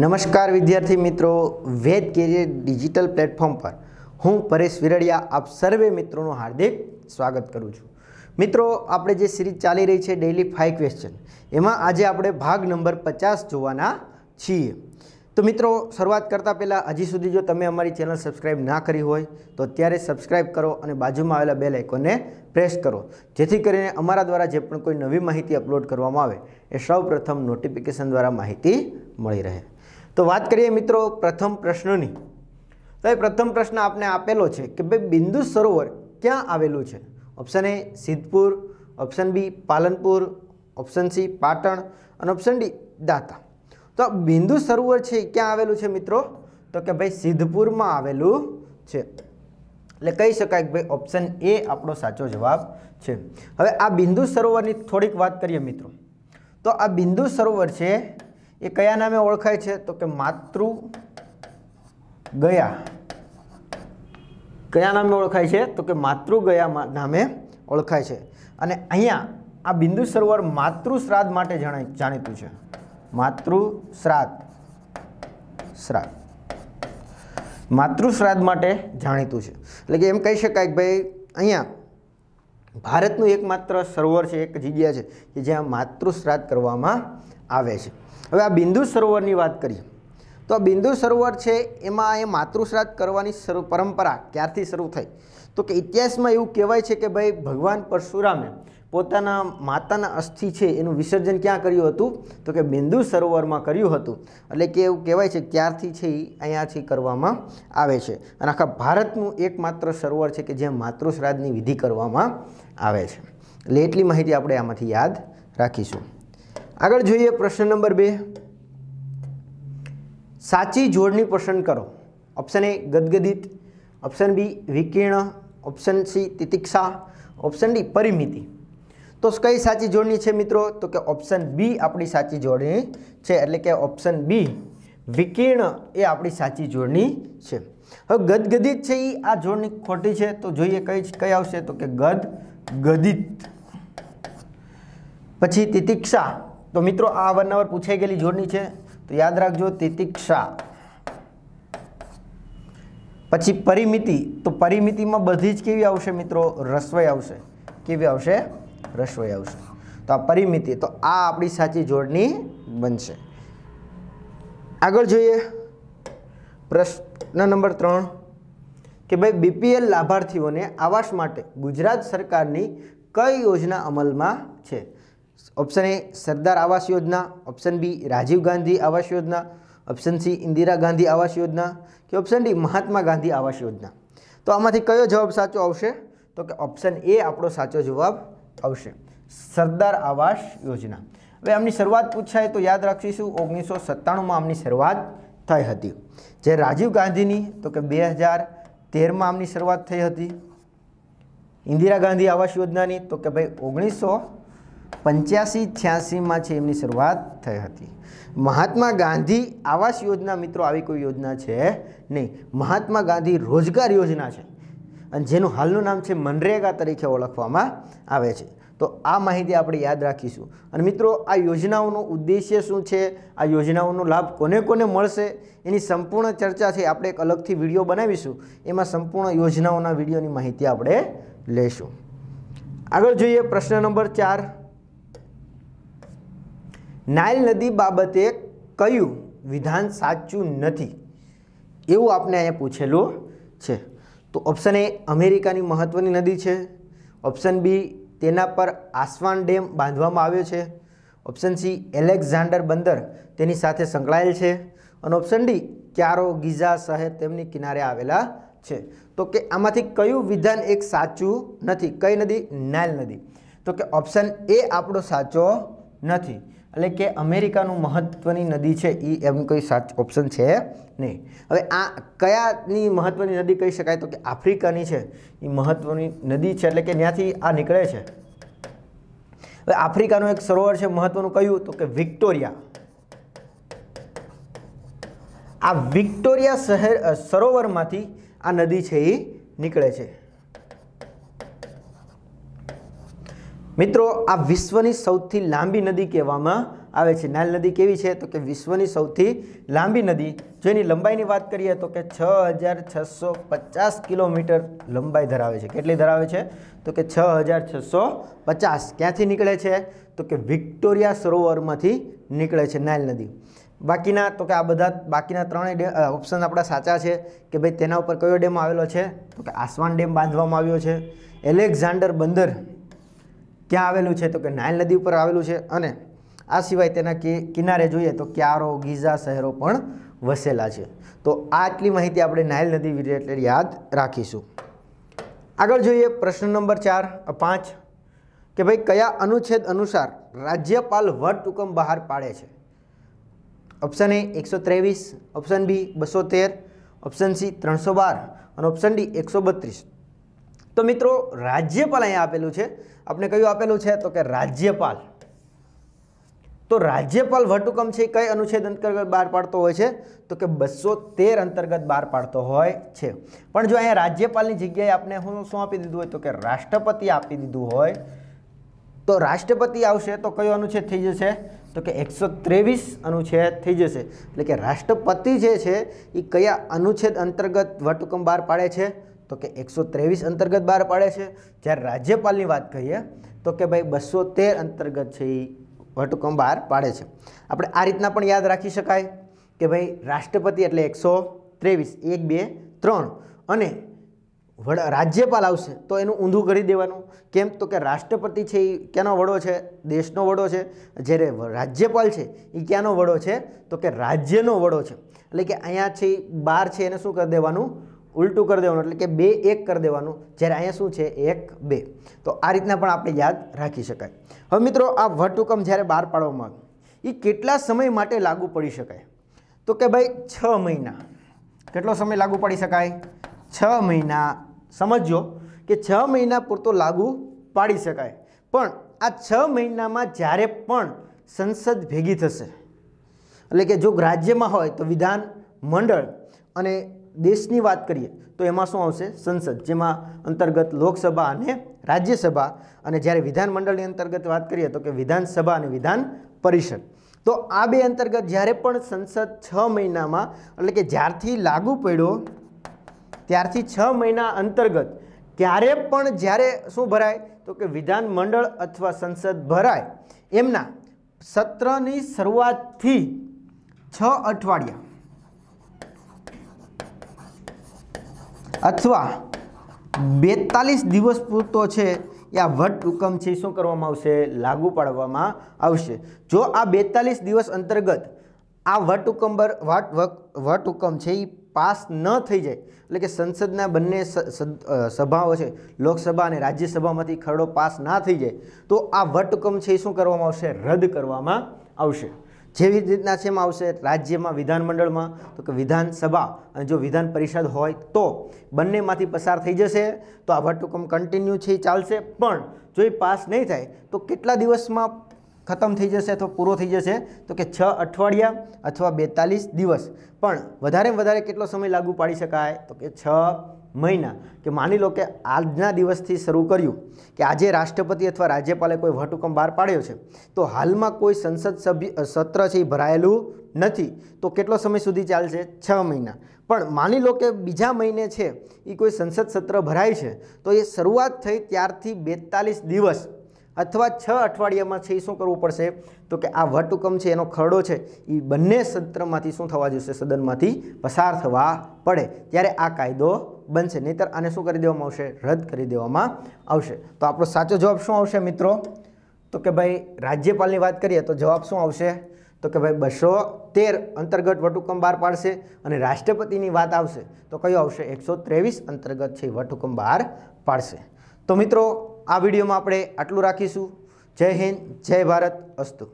નમસ્કાર વિદ્યાર્થી મિત્રો વેદ કેરિયર ડિજિટલ પ્લેટફોર્મ પર હું પરેશ વિરડિયા આપ સર્વે મિત્રોનું હાર્દિક સ્વાગત કરું છું મિત્રો આપણે જે સિરીઝ ચાલી રહી છે ડેઇલી ફાઇવ ક્વેશ્ચન એમાં આજે આપણે ભાગ નંબર પચાસ જોવાના છીએ તો મિત્રો શરૂઆત કરતાં પહેલાં હજી સુધી જો તમે અમારી ચેનલ સબસ્ક્રાઇબ ના કરી હોય તો અત્યારે સબસ્ક્રાઇબ કરો અને બાજુમાં આવેલા બે આઇકોનને પ્રેસ કરો જેથી કરીને અમારા દ્વારા જે પણ કોઈ નવી માહિતી અપલોડ કરવામાં આવે એ સૌ પ્રથમ નોટિફિકેશન દ્વારા માહિતી મળી રહે તો વાત કરીએ મિત્રો પ્રથમ પ્રશ્નની તો એ પ્રથમ પ્રશ્ન આપને આપેલો છે કે ભાઈ બિંદુ સરોવર ક્યાં આવેલું છે option A Siddhpur option B Palanpur option C Patan અને ઓપ્શન ડી દાતા તો બિંદુ સરોવર છે ક્યાં આવેલું છે મિત્રો તો કે ભાઈ સિદ્ધપુરમાં આવેલું છે એટલે કહી શકાય કે ભાઈ ઓપ્શન એ આપણો સાચો જવાબ છે હવે આ બિંદુ સરોવરની થોડીક વાત કરીએ મિત્રો તો આ બિંદુ સરોવર છે એ કયા નામે ઓળખાય છે તો કે માતૃ ગયા કયા નામે ઓળખાય છે તો કે માતૃ ગયા નામે ઓળખાય છે અને અહીંયા આ બિંદુ સરોવર માતૃ શ્રાદ્ધ માટે જણાય જાણીતું છે માતૃ શ્રાદ્ધ શ્રાદ્ધ માતૃ શ્રાદ્ધ માટે જાણીતું છે એટલે કે એમ કહી શકાય કે ભાઈ અહીંયા ભારતનું એકમાત્ર સરોવર છે એક જગ્યા છે કે જ્યાં માતૃ શ્રાદ્ધ કરવામાં આવે છે હવે આ બિંદુ સરોવરની વાત કરીએ તો આ બિંદુ સરોવર છે એમાં એ માતૃશ્રાદ્ધ કરવાની શરૂ પરંપરા ક્યારથી શરૂ થઈ તો કે ઇતિહાસમાં એવું કહેવાય છે કે ભાઈ ભગવાન પરશુરામે પોતાના માતાના અસ્થિ છે એનું વિસર્જન ક્યાં કર્યું હતું તો કે બિંદુ સરોવરમાં કર્યું હતું એટલે કે એવું કહેવાય છે ક્યારથી છે એ અહીંયાથી કરવામાં આવે છે અને આખા ભારતનું એકમાત્ર સરોવર છે કે જ્યાં માતૃશ્રાદ્ધની વિધિ કરવામાં આવે છે એટલે એટલી માહિતી આપણે આમાંથી યાદ રાખીશું આગળ જોઈએ પ્રશ્ન નંબર બે સાચી જોડણી પસંદ કરો ઓપ્શન એ ગદગદિત ઓપ્શન બી વિકીર્ણ ઓપ્શન સી તિતિક્ષા ઓપ્શન ડી પરિમિતિ તો કઈ સાચી જોડણી છે મિત્રો તો કે ઓપ્શન બી આપણી સાચી જોડણી છે એટલે કે ઓપ્શન બી વિકીર્ણ એ આપણી સાચી જોડણી છે હવે ગદગદિત છે એ આ જોડણી ખોટી છે તો જોઈએ કઈ કઈ આવશે તો કે ગદ ગદિત પછી તિતિક્ષા તો મિત્રો આ અવારનવાર પૂછાઈ ગયેલી જોડણી છે તો યાદ રાખજો તિતિક્ષા પછી પરિમિતિ તો પરિમિતિમાં બધી જ કેવી આવશે મિત્રો રસવાઈ આવશે કેવી આવશે રસવાઈ આવશે તો આ પરિમિતિ તો આ આપણી સાચી જોડણી બનશે આગળ જોઈએ પ્રશ્ન નંબર ત્રણ કે ભાઈ બીપીએલ લાભાર્થીઓને આવાસ માટે ગુજરાત સરકારની કઈ યોજના અમલમાં છે ઓપ્શન એ સરદાર આવાસ યોજના ઓપ્શન બી રાજીવ ગાંધી આવાસ યોજના ઓપ્શન સી ઇન્દિરા ગાંધી આવાસ યોજના કે ઓપ્શન ડી મહાત્મા ગાંધી આવાસ યોજના તો આમાંથી કયો જવાબ સાચો આવશે તો કે ઓપ્શન એ આપણો સાચો જવાબ આવશે સરદાર આવાસ યોજના હવે આમની શરૂઆત પૂછાય તો યાદ રાખીશું ઓગણીસો સત્તાણુંમાં આમની શરૂઆત થઈ હતી જે રાજીવ ગાંધીની તો કે બે હજાર તેરમાં આમની શરૂઆત થઈ હતી ઇન્દિરા ગાંધી આવાસ યોજનાની તો કે ભાઈ ઓગણીસો પંચ્યાસી છ્યાસીમાં છે એમની શરૂઆત થઈ હતી મહાત્મા ગાંધી આવાસ યોજના મિત્રો આવી કોઈ યોજના છે નહીં મહાત્મા ગાંધી રોજગાર યોજના છે અને જેનું હાલનું નામ છે મનરેગા તરીકે ઓળખવામાં આવે છે તો આ માહિતી આપણે યાદ રાખીશું અને મિત્રો આ યોજનાઓનો ઉદ્દેશ્ય શું છે આ યોજનાઓનો લાભ કોને કોને મળશે એની સંપૂર્ણ ચર્ચા છે આપણે એક અલગથી વિડીયો બનાવીશું એમાં સંપૂર્ણ યોજનાઓના વિડીયોની માહિતી આપણે લઈશું આગળ જોઈએ પ્રશ્ન નંબર ચાર નાઇલ નદી બાબતે કયું વિધાન સાચું નથી એવું આપણે અહીંયા પૂછેલું છે તો ઓપ્શન એ અમેરિકાની મહત્ત્વની નદી છે ઓપ્શન બી તેના પર આસવાન ડેમ બાંધવામાં આવ્યો છે ઓપ્શન સી એલેક્ઝાન્ડર બંદર તેની સાથે સંકળાયેલ છે અને ઓપ્શન ડી ક્યારો ગીઝા શહેર તેમની કિનારે આવેલા છે તો કે આમાંથી કયું વિધાન એક સાચું નથી કઈ નદી નાઇલ નદી તો કે ઓપ્શન એ આપણો સાચો નથી એટલે કે અમેરિકાનું મહત્ત્વની નદી છે એ એમ કોઈ સાચ ઓપ્શન છે નહીં હવે આ કયાની મહત્ત્વની નદી કહી શકાય તો કે આફ્રિકાની છે એ મહત્ત્વની નદી છે એટલે કે ત્યાંથી આ નીકળે છે હવે આફ્રિકાનું એક સરોવર છે મહત્વનું કહ્યું તો કે વિક્ટોરિયા આ વિક્ટોરિયા શહેર સરોવરમાંથી આ નદી છે એ નીકળે છે મિત્રો આ વિશ્વની સૌથી લાંબી નદી કહેવામાં આવે છે નાલ નદી કેવી છે તો કે વિશ્વની સૌથી લાંબી નદી જો એની લંબાઈની વાત કરીએ તો કે છ હજાર છસો પચાસ કિલોમીટર લંબાઈ ધરાવે છે કેટલી ધરાવે છે તો કે છ હજાર છસો પચાસ ક્યાંથી નીકળે છે તો કે વિક્ટોરિયા સરોવરમાંથી નીકળે છે નાલ નદી બાકીના તો કે આ બધા બાકીના ત્રણેય ઓપ્શન આપણા સાચા છે કે ભાઈ તેના ઉપર કયો ડેમ આવેલો છે તો કે આસવાન ડેમ બાંધવામાં આવ્યો છે એલેક્ઝાન્ડર બંદર ક્યાં આવેલું છે તો કે નાયલ નદી ઉપર આવેલું છે અને આ સિવાય તેના કિનારે જોઈએ તો ક્યારો ગીઝા શહેરો પણ વસેલા છે તો આટલી માહિતી આપણે નાયલ નદી રિલેટેડ યાદ રાખીશું આગળ જોઈએ પ્રશ્ન નંબર ચાર પાંચ કે ભાઈ કયા અનુચ્છેદ અનુસાર રાજ્યપાલ વટહુકમ બહાર પાડે છે ઓપ્શન એ એકસો ત્રેવીસ ઓપ્શન બી બસો તેર ઓપ્શન સી ત્રણસો બાર અને ઓપ્શન ડી એકસો બત્રીસ તો મિત્રો રાજ્યપાલ અહીંયા આપેલું છે આપણે કયું આપેલું છે તો કે રાજ્યપાલ તો રાજ્યપાલ વટહુકમ છે કઈ અનુચ્છેદ અંતર્ગત બહાર પાડતો હોય છે તો કે બસો તેર અંતર્ગત બહાર પાડતો હોય છે પણ જો અહીંયા રાજ્યપાલની જગ્યાએ આપણે હું શું આપી દીધું હોય તો કે રાષ્ટ્રપતિ આપી દીધું હોય તો રાષ્ટ્રપતિ આવશે તો કયો અનુચ્છેદ થઈ જશે તો કે એકસો ત્રેવીસ અનુચ્છેદ થઈ જશે એટલે કે રાષ્ટ્રપતિ જે છે એ કયા અનુચ્છેદ અંતર્ગત વટહુકમ બહાર પાડે છે તો કે એકસો ત્રેવીસ અંતર્ગત બહાર પાડે છે જ્યારે રાજ્યપાલની વાત કહીએ તો કે ભાઈ બસો તેર અંતર્ગત છે એ વટહુકમ બહાર પાડે છે આપણે આ રીતના પણ યાદ રાખી શકાય કે ભાઈ રાષ્ટ્રપતિ એટલે એકસો ત્રેવીસ એક બે ત્રણ અને વડ રાજ્યપાલ આવશે તો એનું ઊંધું કરી દેવાનું કેમ તો કે રાષ્ટ્રપતિ છે એ ક્યાંનો વડો છે દેશનો વડો છે જ્યારે રાજ્યપાલ છે એ ક્યાંનો વડો છે તો કે રાજ્યનો વડો છે એટલે કે અહીંયા છે બાર છે એને શું કરી દેવાનું ઉલટું કરી દેવાનું એટલે કે બે એક કરી દેવાનું જ્યારે અહીંયા શું છે એક બે તો આ રીતના પણ આપણે યાદ રાખી શકાય હવે મિત્રો આ વટ જ્યારે બહાર પાડવામાં આવે એ કેટલા સમય માટે લાગુ પડી શકાય તો કે ભાઈ છ મહિના કેટલો સમય લાગુ પડી શકાય છ મહિના સમજો કે છ મહિના પૂરતો લાગુ પાડી શકાય પણ આ છ મહિનામાં જ્યારે પણ સંસદ ભેગી થશે એટલે કે જો રાજ્યમાં હોય તો વિધાન મંડળ અને દેશની વાત કરીએ તો એમાં શું આવશે સંસદ જેમાં અંતર્ગત લોકસભા અને રાજ્યસભા અને જ્યારે વિધાનમંડળની અંતર્ગત વાત કરીએ તો કે વિધાનસભા અને વિધાન પરિષદ તો આ બે અંતર્ગત જ્યારે પણ સંસદ છ મહિનામાં એટલે કે જ્યારથી લાગુ પડ્યો ત્યારથી છ મહિના અંતર્ગત ક્યારે પણ જ્યારે શું ભરાય તો કે વિધાનમંડળ અથવા સંસદ ભરાય એમના સત્રની શરૂઆતથી છ અઠવાડિયા અથવા બેતાલીસ દિવસ પૂરતો છે એ આ વટ હુકમ છે શું કરવામાં આવશે લાગુ પાડવામાં આવશે જો આ બેતાલીસ દિવસ અંતર્ગત આ વટ હુકમ પર વટ વટ હુકમ છે એ પાસ ન થઈ જાય એટલે કે સંસદના બંને સભાઓ છે લોકસભા અને રાજ્યસભામાંથી ખરડો પાસ ના થઈ જાય તો આ વટ હુકમ છે એ શું કરવામાં આવશે રદ કરવામાં આવશે જેવી રીતના શેમાં આવશે રાજ્યમાં વિધાનમંડળમાં તો કે વિધાનસભા અને જો વિધાન પરિષદ હોય તો બંનેમાંથી પસાર થઈ જશે તો આ વટહુકમ કન્ટિન્યુ છે એ ચાલશે પણ જો એ પાસ નહીં થાય તો કેટલા દિવસમાં ખતમ થઈ જશે અથવા પૂરો થઈ જશે તો કે છ અઠવાડિયા અથવા બેતાલીસ દિવસ પણ વધારે વધારે કેટલો સમય લાગુ પાડી શકાય તો કે છ મહિના કે માની લો કે આજના દિવસથી શરૂ કર્યું કે આજે રાષ્ટ્રપતિ અથવા રાજ્યપાલે કોઈ વટહુકમ બહાર પાડ્યો છે તો હાલમાં કોઈ સંસદ સભ્ય સત્ર છે એ ભરાયેલું નથી તો કેટલો સમય સુધી ચાલશે છ મહિના પણ માની લો કે બીજા મહિને છે એ કોઈ સંસદ સત્ર ભરાય છે તો એ શરૂઆત થઈ ત્યારથી બેતાલીસ દિવસ અથવા છ અઠવાડિયામાં છે એ શું કરવું પડશે તો કે આ વટહુકમ છે એનો ખરડો છે એ બંને સત્રમાંથી શું થવા જશે સદનમાંથી પસાર થવા પડે ત્યારે આ કાયદો બનશે નહીતર આને શું કરી દેવામાં આવશે રદ કરી દેવામાં આવશે તો આપણો સાચો જવાબ શું આવશે મિત્રો તો કે ભાઈ રાજ્યપાલની વાત કરીએ તો જવાબ શું આવશે તો કે ભાઈ બસો તેર અંતર્ગત વટહુકમ બહાર પાડશે અને રાષ્ટ્રપતિની વાત આવશે તો કયો આવશે એકસો ત્રેવીસ અંતર્ગત છે વટહુકમ બહાર પાડશે તો મિત્રો આ વિડીયોમાં આપણે આટલું રાખીશું જય હિન્દ જય ભારત અસ્તુ